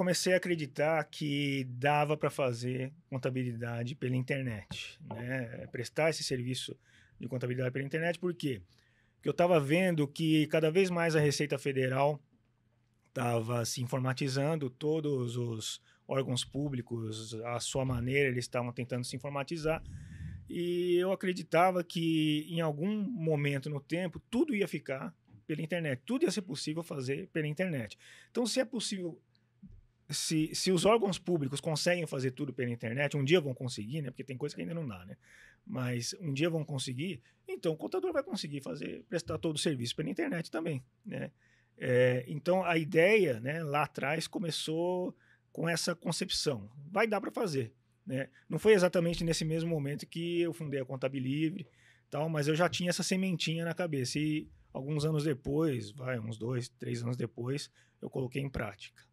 comecei a acreditar que dava para fazer contabilidade pela internet, né? Prestar esse serviço de contabilidade pela internet, por quê? Porque eu estava vendo que cada vez mais a Receita Federal estava se informatizando, todos os órgãos públicos, à sua maneira, eles estavam tentando se informatizar. E eu acreditava que em algum momento no tempo tudo ia ficar pela internet, tudo ia ser possível fazer pela internet. Então, se é possível se, se os órgãos públicos conseguem fazer tudo pela internet, um dia vão conseguir, né? Porque tem coisa que ainda não dá, né? Mas um dia vão conseguir, então o contador vai conseguir fazer, prestar todo o serviço pela internet também, né? É, então a ideia, né, lá atrás começou com essa concepção, vai dar para fazer, né? Não foi exatamente nesse mesmo momento que eu fundei a Contabil Livre, tal, mas eu já tinha essa sementinha na cabeça e alguns anos depois, vai uns dois, três anos depois, eu coloquei em prática.